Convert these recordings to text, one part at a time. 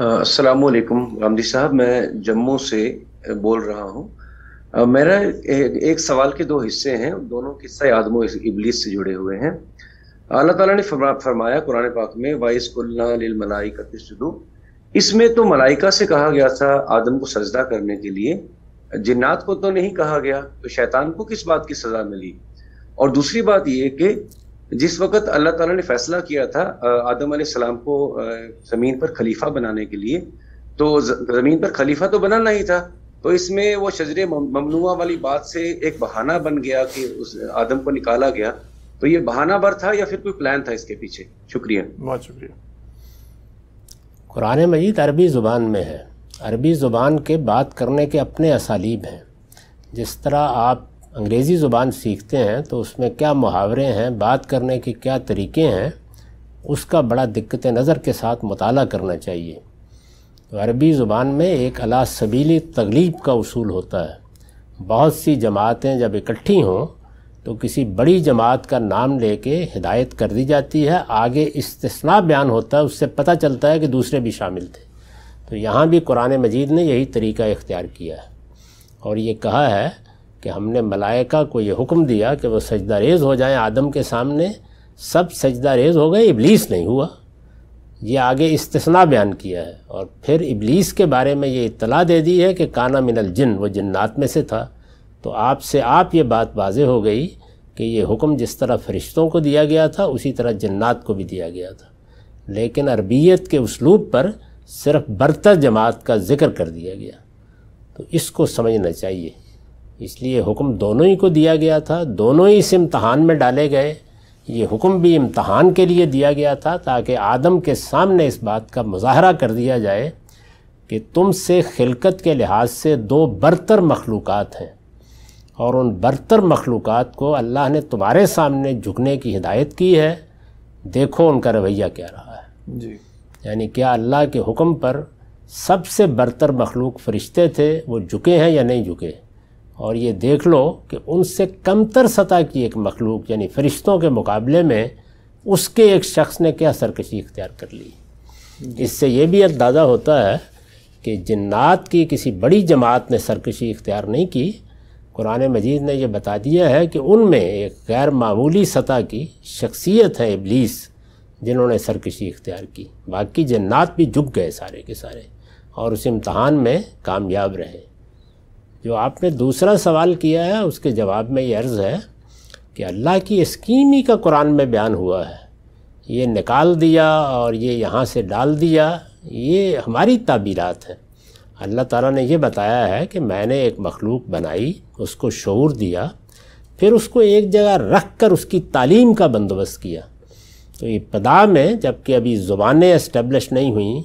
असलकुम गांधी रामदी साहब मैं जम्मू से बोल रहा हूँ मेरा एक सवाल के दो हिस्से हैं दोनों किस्से आदमो इबलीस से जुड़े हुए हैं अल्लाह ताला ने फरमाया कुरान पाक में वाइस तस्दू इसमें तो मलाइका से कहा गया था आदम को सजदा करने के लिए जिन्नात को तो नहीं कहा गया तो शैतान को किस बात की सजा मिली और दूसरी बात ये कि जिस वक्त अल्लाह ताला ने फैसला किया था आदम सलाम को ज़मीन पर खलीफा बनाने के लिए तो ज़मीन पर खलीफा तो बनाना ही था तो इसमें वो शजर ममनुआ वाली बात से एक बहाना बन गया कि उस आदम को निकाला गया तो ये बहाना भर था या फिर कोई प्लान था इसके पीछे शुक्रिया बहुत शुक्रिया कुरान मजीद अरबी ज़ुबान में है अरबी ज़ुबान के बात करने के अपने असालीब हैं जिस तरह आप अंग्रेज़ी ज़ुबान सीखते हैं तो उसमें क्या मुहावरे हैं बात करने के क्या तरीके हैं उसका बड़ा दिक्कत नज़र के साथ मताल करना चाहिए तो अरबी ज़ुबान में एक अला सबीली तगलीब का उसूल होता है बहुत सी जमातें जब इकट्ठी हों तो किसी बड़ी जमात का नाम लेके हिदायत कर दी जाती है आगे इस्तना बयान होता है उससे पता चलता है कि दूसरे भी शामिल थे तो यहाँ भी कुरान मजीद ने यही तरीका इख्तियार किया है और ये कहा है कि हमने मलाइका को ये हुक्म दिया कि वो सजदा रेज़ हो जाएं आदम के सामने सब सजदा रेज़ हो गए इबलीस नहीं हुआ ये आगे इस्तना बयान किया है और फिर इबलीस के बारे में ये इतला दे दी है कि काना मिनल जिन वो जन्नात में से था तो आपसे आप ये बात वाजह हो गई कि ये हुक्म जिस तरह फरिश्तों को दिया गया था उसी तरह जन्नात को भी दिया गया था लेकिन अरबियत के उसलूब पर सिर्फ बरतर जमात का ज़िक्र कर दिया गया तो इसको समझना चाहिए इसलिए हुक्म दोनों ही को दिया गया था दोनों ही इस इम्तहान में डाले गए ये हुक्म भी इम्तहान के लिए दिया गया था ताकि आदम के सामने इस बात का मुजाहरा कर दिया जाए कि तुमसे खिलकत के लिहाज से दो बरतर मखलूक़ हैं और उन बरतर मखलूक़ को अल्लाह ने तुम्हारे सामने झुकने की हिदायत की है देखो उनका रवैया क्या रहा है जी यानी क्या अल्लाह के हुक्म पर सबसे बरतर मखलूक फ़रिश्ते थे वो झुके हैं या नहीं झुके और ये देख लो कि उनसे कमतर सतह की एक मखलूक यानी फ़रिश्तों के मुकाबले में उसके एक शख्स ने क्या सरकशी इख्तियार कर ली इससे ये भी अंदाज़ा होता है कि जन्ात की किसी बड़ी जमात ने सरकशी इख्तियार नहीं की कुरान मजीद ने यह बता दिया है कि उनमें एक गैर मामूली सतह की शख्सियत है इबलीस जिन्होंने सरकशी इख्तियार की बाकी जन्नात भी झुक गए सारे के सारे और उस इम्तहान में कामयाब रहे जो आपने दूसरा सवाल किया है उसके जवाब में ये अर्ज़ है कि अल्लाह की स्कीम ही का कुरान में बयान हुआ है ये निकाल दिया और ये यहाँ से डाल दिया ये हमारी ताबीरात है अल्लाह ताला ने यह बताया है कि मैंने एक मखलूक बनाई उसको शूर दिया फिर उसको एक जगह रख कर उसकी तालीम का बंदोबस्त किया तो इब्तदा में जबकि अभी ज़ुबानें इस्टबलिश नहीं हुई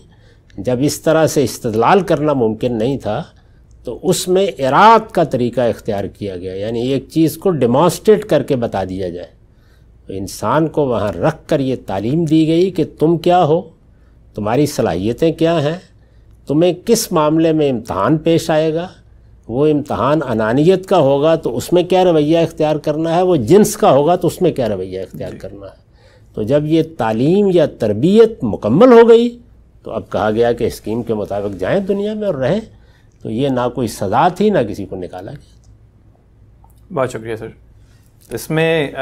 जब इस तरह से इस्तलाल करना मुमकिन नहीं था तो उसमें इराद का तरीका इख्तियार किया गया यानी एक चीज़ को डिमॉन्स्ट्रेट करके बता दिया जाए तो इंसान को वहाँ रख कर ये तालीम दी गई कि तुम क्या हो तुम्हारी सलाहियतें क्या हैं तुम्हें किस मामले में इम्तहान पेश आएगा वो इम्तहान अनानियत का होगा तो उसमें क्या रवैया इख्तियार करना है वो जिन्स का होगा तो उसमें क्या रवैया इख्तियार करना है तो जब ये तालीम या तरबियत मुकम्मल हो गई तो अब कहा गया कि स्कीम के मुताबिक जाएँ दुनिया में और रहें तो ये ना कोई सज़ा थी ना किसी को निकाला गया बहुत शुक्रिया सर इसमें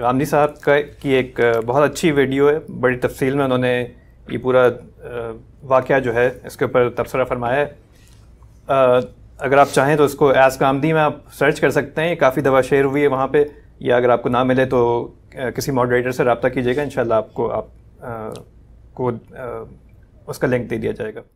गांधी साहब का की एक बहुत अच्छी वीडियो है बड़ी तफसील में उन्होंने ये पूरा वाक़ जो है इसके ऊपर तबसरा फरमाया है अगर आप चाहें तो इसको एज कामदी में आप सर्च कर सकते हैं काफ़ी दवा शेयर हुई है वहाँ पे या अगर आपको ना मिले तो किसी मॉडरेटर से रबता कीजिएगा इन आपको आप आ, को आ, उसका लिंक दे दिया जाएगा